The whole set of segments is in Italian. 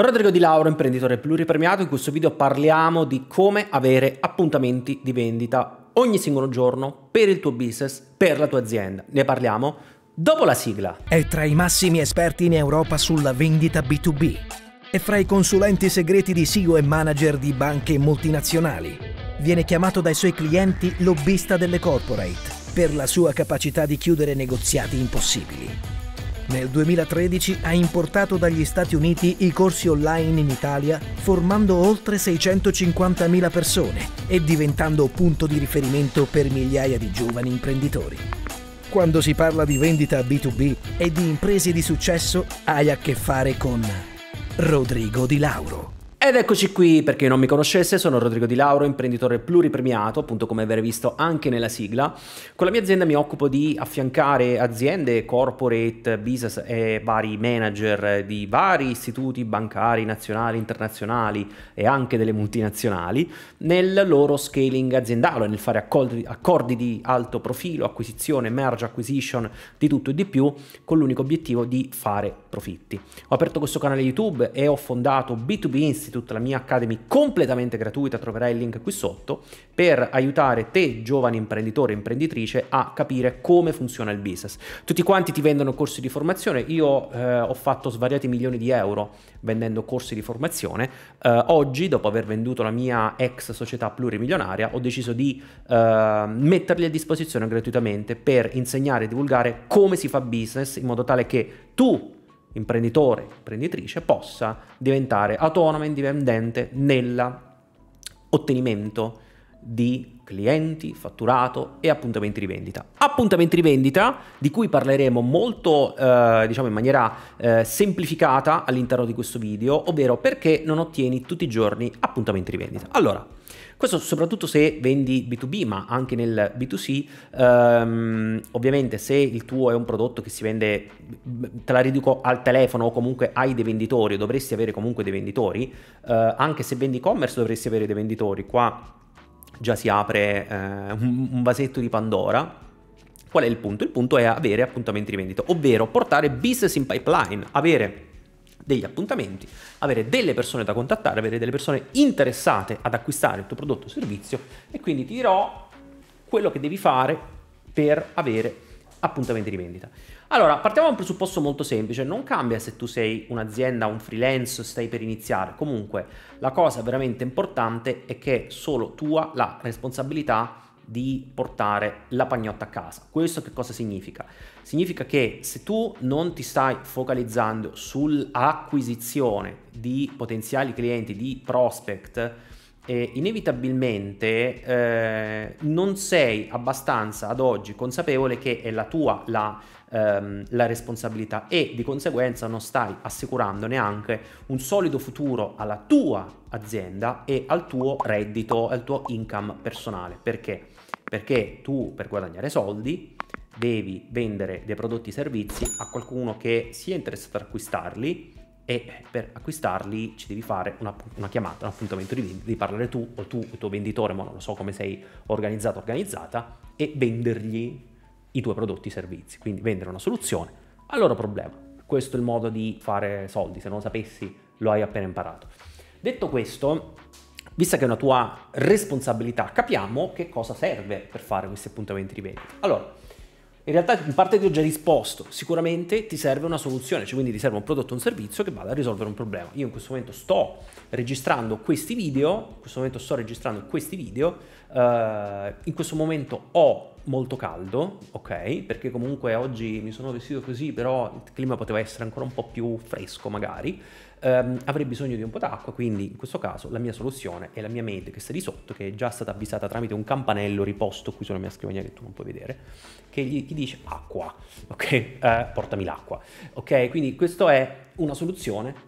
Rodrigo Di Lauro, imprenditore pluripremiato, in questo video parliamo di come avere appuntamenti di vendita ogni singolo giorno per il tuo business, per la tua azienda. Ne parliamo dopo la sigla. È tra i massimi esperti in Europa sulla vendita B2B. È fra i consulenti segreti di CEO e manager di banche multinazionali. Viene chiamato dai suoi clienti lobbista delle corporate per la sua capacità di chiudere negoziati impossibili nel 2013 ha importato dagli Stati Uniti i corsi online in Italia, formando oltre 650.000 persone e diventando punto di riferimento per migliaia di giovani imprenditori. Quando si parla di vendita B2B e di imprese di successo, hai a che fare con Rodrigo Di Lauro. Ed eccoci qui, per chi non mi conoscesse, sono Rodrigo Di Lauro, imprenditore pluripremiato, appunto come avete visto anche nella sigla. Con la mia azienda mi occupo di affiancare aziende, corporate, business e vari manager di vari istituti bancari nazionali, internazionali e anche delle multinazionali nel loro scaling aziendale, nel fare accordi, accordi di alto profilo, acquisizione, merge, acquisition, di tutto e di più, con l'unico obiettivo di fare profitti. Ho aperto questo canale YouTube e ho fondato B2B Institute innanzitutto la mia Academy completamente gratuita, troverai il link qui sotto, per aiutare te, giovane imprenditore e imprenditrice, a capire come funziona il business. Tutti quanti ti vendono corsi di formazione, io eh, ho fatto svariati milioni di euro vendendo corsi di formazione, eh, oggi dopo aver venduto la mia ex società plurimilionaria ho deciso di eh, metterli a disposizione gratuitamente per insegnare e divulgare come si fa business in modo tale che tu imprenditore, imprenditrice, possa diventare autonoma e indipendente nell'ottenimento di clienti, fatturato e appuntamenti di vendita. Appuntamenti di vendita di cui parleremo molto eh, diciamo in maniera eh, semplificata all'interno di questo video, ovvero perché non ottieni tutti i giorni appuntamenti di vendita. Allora, questo soprattutto se vendi B2B ma anche nel B2C, ehm, ovviamente se il tuo è un prodotto che si vende, te la riduco al telefono o comunque hai dei venditori, o dovresti avere comunque dei venditori, eh, anche se vendi e-commerce dovresti avere dei venditori, qua già si apre eh, un, un vasetto di Pandora. Qual è il punto? Il punto è avere appuntamenti di vendita, ovvero portare business in pipeline, avere degli appuntamenti, avere delle persone da contattare, avere delle persone interessate ad acquistare il tuo prodotto o servizio e quindi ti dirò quello che devi fare per avere appuntamenti di vendita. Allora, partiamo da un presupposto molto semplice, non cambia se tu sei un'azienda, un freelance, stai per iniziare, comunque la cosa veramente importante è che è solo tua la responsabilità di portare la pagnotta a casa. Questo che cosa significa? Significa che se tu non ti stai focalizzando sull'acquisizione di potenziali clienti, di prospect, eh, inevitabilmente eh, non sei abbastanza ad oggi consapevole che è la tua la, ehm, la, responsabilità e di conseguenza non stai assicurando neanche un solido futuro alla tua azienda e al tuo reddito, al tuo income personale. Perché? Perché tu per guadagnare soldi devi vendere dei prodotti e servizi a qualcuno che sia interessato ad acquistarli, e per acquistarli ci devi fare una, una chiamata, un appuntamento, di devi, devi parlare tu o tu, il tuo venditore, ma non lo so come sei organizzato, organizzata, e vendergli i tuoi prodotti e servizi, quindi vendere una soluzione al loro problema. Questo è il modo di fare soldi, se non lo sapessi lo hai appena imparato. Detto questo, vista che è una tua responsabilità, capiamo che cosa serve per fare questi appuntamenti di vendita. Allora, in realtà, in parte ti ho già risposto, sicuramente ti serve una soluzione, cioè quindi ti serve un prodotto o un servizio che vada a risolvere un problema. Io in questo momento sto registrando questi video, in questo momento sto registrando questi video, uh, in questo momento ho molto caldo, ok? Perché comunque oggi mi sono vestito così, però il clima poteva essere ancora un po' più fresco magari ehm, avrei bisogno di un po' d'acqua, quindi in questo caso la mia soluzione è la mia maid che sta di sotto, che è già stata avvisata tramite un campanello riposto qui sulla mia scrivania che tu non puoi vedere, che gli, gli dice acqua, ok? Eh, portami l'acqua, ok? Quindi questa è una soluzione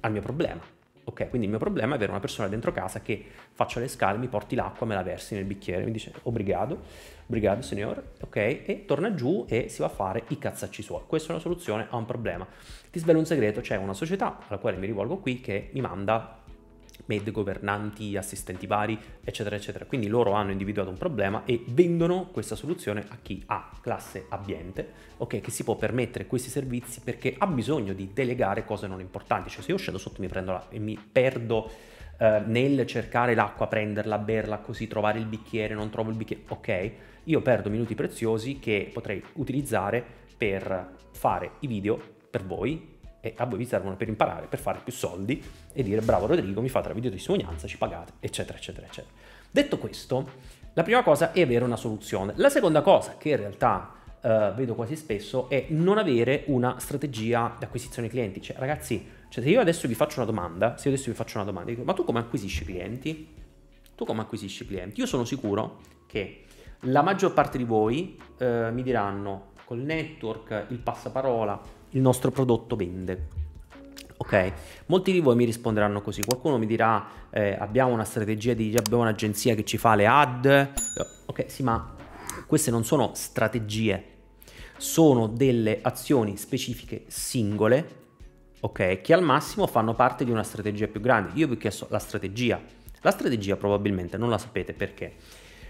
al mio problema ok, quindi il mio problema è avere una persona dentro casa che faccia le scale, mi porti l'acqua, me la versi nel bicchiere, mi dice obrigado, obrigado signor, ok, e torna giù e si va a fare i cazzacci suoi. Questa è una soluzione a un problema. Ti svelo un segreto, c'è una società alla quale mi rivolgo qui che mi manda med, governanti, assistenti vari, eccetera, eccetera. Quindi loro hanno individuato un problema e vendono questa soluzione a chi ha classe ambiente, ok, che si può permettere questi servizi perché ha bisogno di delegare cose non importanti. Cioè se io scendo sotto mi prendo la, e mi perdo eh, nel cercare l'acqua, prenderla, berla, così trovare il bicchiere, non trovo il bicchiere, ok, io perdo minuti preziosi che potrei utilizzare per fare i video per voi e a voi vi servono per imparare, per fare più soldi e dire bravo Rodrigo, mi fate la video di testimonianza, ci pagate, eccetera, eccetera, eccetera. Detto questo, la prima cosa è avere una soluzione. La seconda cosa che in realtà Uh, vedo quasi spesso è non avere una strategia di acquisizione clienti. Cioè, ragazzi, cioè, se io adesso vi faccio una domanda, se io adesso vi faccio una domanda, dico, ma tu come acquisisci clienti? Tu come acquisisci clienti? Io sono sicuro che la maggior parte di voi uh, mi diranno col network, il passaparola, il nostro prodotto vende. Ok, molti di voi mi risponderanno così, qualcuno mi dirà eh, abbiamo una strategia di, abbiamo un'agenzia che ci fa le ad, ok sì ma queste non sono strategie, sono delle azioni specifiche singole, ok, che al massimo fanno parte di una strategia più grande. Io vi ho chiesto la strategia, la strategia probabilmente non la sapete perché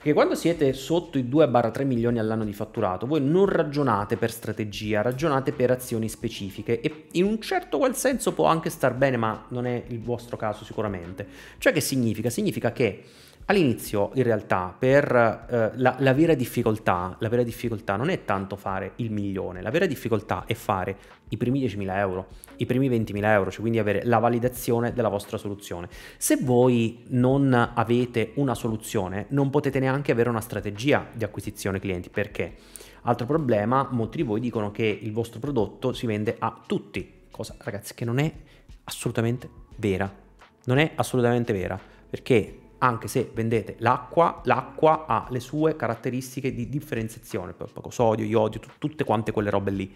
che quando siete sotto i 2-3 milioni all'anno di fatturato, voi non ragionate per strategia, ragionate per azioni specifiche e in un certo qual senso può anche star bene, ma non è il vostro caso sicuramente. Cioè che significa? Significa che All'inizio, in realtà, per, eh, la, la, vera la, vera difficoltà, non è tanto fare il milione, la vera difficoltà è fare i primi 10.000 euro, i primi 20.000 euro, cioè quindi avere la validazione della vostra soluzione. Se voi non avete una soluzione, non potete neanche avere una strategia di acquisizione clienti, perché? Altro problema, molti di voi dicono che il vostro prodotto si vende a tutti, cosa ragazzi che non è assolutamente vera, non è assolutamente vera, perché anche se vendete l'acqua, l'acqua ha le sue caratteristiche di differenziazione, poco sodio, iodio, t- tutte quante quelle robe lì.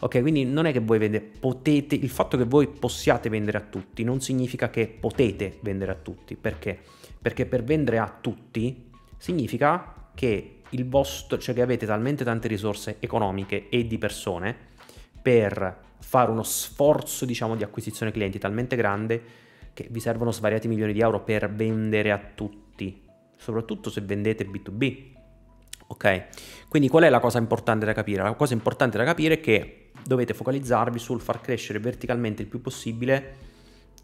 Ok, quindi non è che voi vendete, potete, il fatto che voi possiate vendere a tutti non significa che potete vendere a tutti, perché? Perché per vendere a tutti significa che il vostro, cioè che avete talmente tante risorse economiche e di persone per fare uno sforzo, diciamo, di acquisizione clienti talmente grande che vi servono svariati milioni di euro per vendere a tutti, soprattutto se vendete B2B. Ok? Quindi qual è la cosa importante da capire? La cosa importante da capire è che dovete focalizzarvi sul far crescere verticalmente il più possibile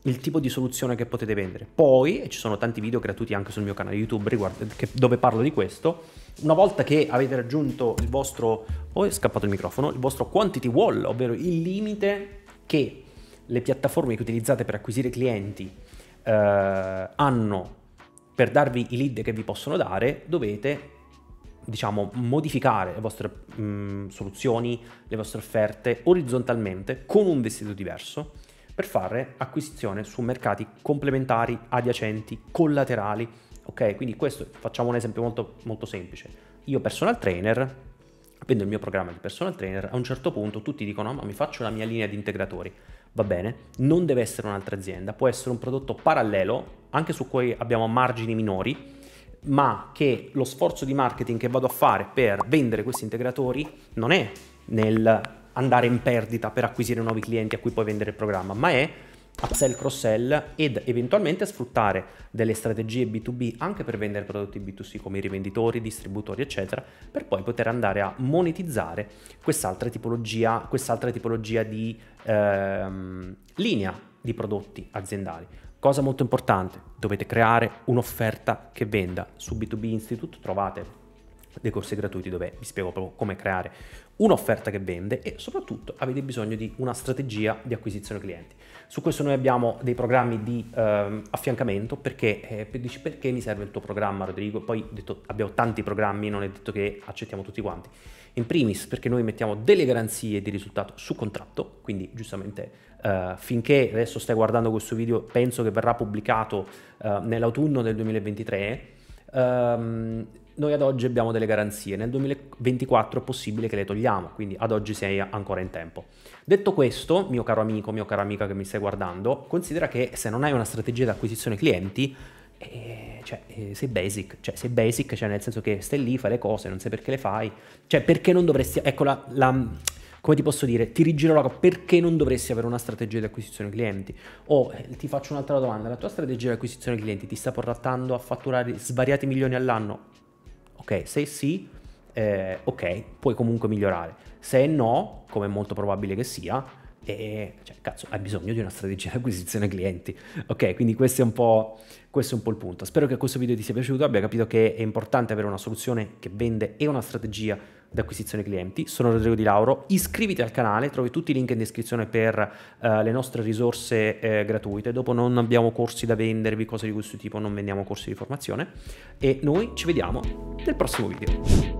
il tipo di soluzione che potete vendere. Poi, e ci sono tanti video gratuiti anche sul mio canale YouTube riguardo, che, dove parlo di questo, una volta che avete raggiunto il vostro, oh, è scappato il microfono, il vostro quantity wall, ovvero il limite che le piattaforme che utilizzate per acquisire clienti eh, hanno per darvi i lead che vi possono dare, dovete diciamo modificare le vostre mh, mm, soluzioni, le vostre offerte orizzontalmente con un vestito diverso per fare acquisizione su mercati complementari, adiacenti, collaterali. Ok, quindi questo facciamo un esempio molto, molto semplice. Io personal trainer, vendo il mio programma di personal trainer, a un certo punto tutti dicono ah, ma mi faccio la mia linea di integratori va bene, non deve essere un'altra azienda, può essere un prodotto parallelo, anche su cui abbiamo margini minori, ma che lo sforzo di marketing che vado a fare per vendere questi integratori non è nel andare in perdita per acquisire nuovi clienti a cui puoi vendere il programma, ma è upsell, cross-sell ed eventualmente sfruttare delle strategie B2B anche per vendere prodotti B2C come i rivenditori, distributori eccetera per poi poter andare a monetizzare quest'altra tipologia, quest'altra tipologia di ehm, linea di prodotti aziendali. Cosa molto importante, dovete creare un'offerta che venda. Su B2B Institute trovate dei corsi gratuiti dove vi spiego proprio come creare un'offerta che vende e soprattutto avete bisogno di una strategia di acquisizione clienti. Su questo noi abbiamo dei programmi di eh, affiancamento perché eh, dici perché mi serve il tuo programma Rodrigo, poi detto, abbiamo tanti programmi, non è detto che accettiamo tutti quanti. In primis perché noi mettiamo delle garanzie di risultato su contratto, quindi giustamente eh, finché adesso stai guardando questo video penso che verrà pubblicato eh, nell'autunno del 2023. Um, ehm, noi ad oggi abbiamo delle garanzie, nel 2024 è possibile che le togliamo, quindi ad oggi sei ancora in tempo. Detto questo, mio caro amico, mio cara amica che mi stai guardando, considera che se non hai una strategia di acquisizione clienti, eh, cioè, eh, sei basic, cioè sei basic, cioè nel senso che stai lì, fai le cose, non sai perché le fai, cioè perché non dovresti, ecco la, la come ti posso dire, ti rigiro la cosa, perché non dovresti avere una strategia di acquisizione clienti? O eh, ti faccio un'altra domanda, la tua strategia di acquisizione clienti ti sta portando a fatturare svariati milioni all'anno? Ok, se sì, eh, ok, puoi comunque migliorare. Se no, come è molto probabile che sia, e eh, cioè, cazzo, hai bisogno di una strategia di acquisizione clienti. Ok, quindi questo è, questo è, un po', il punto. Spero che questo video ti sia piaciuto, abbia capito che è importante avere una soluzione che vende e una strategia d'acquisizione clienti. Sono Rodrigo Di Lauro, iscriviti al canale, trovi tutti i link in descrizione per eh, le nostre risorse eh, gratuite. Dopo non abbiamo corsi da vendervi, cose di questo tipo, non vendiamo corsi di formazione e noi ci vediamo nel prossimo video.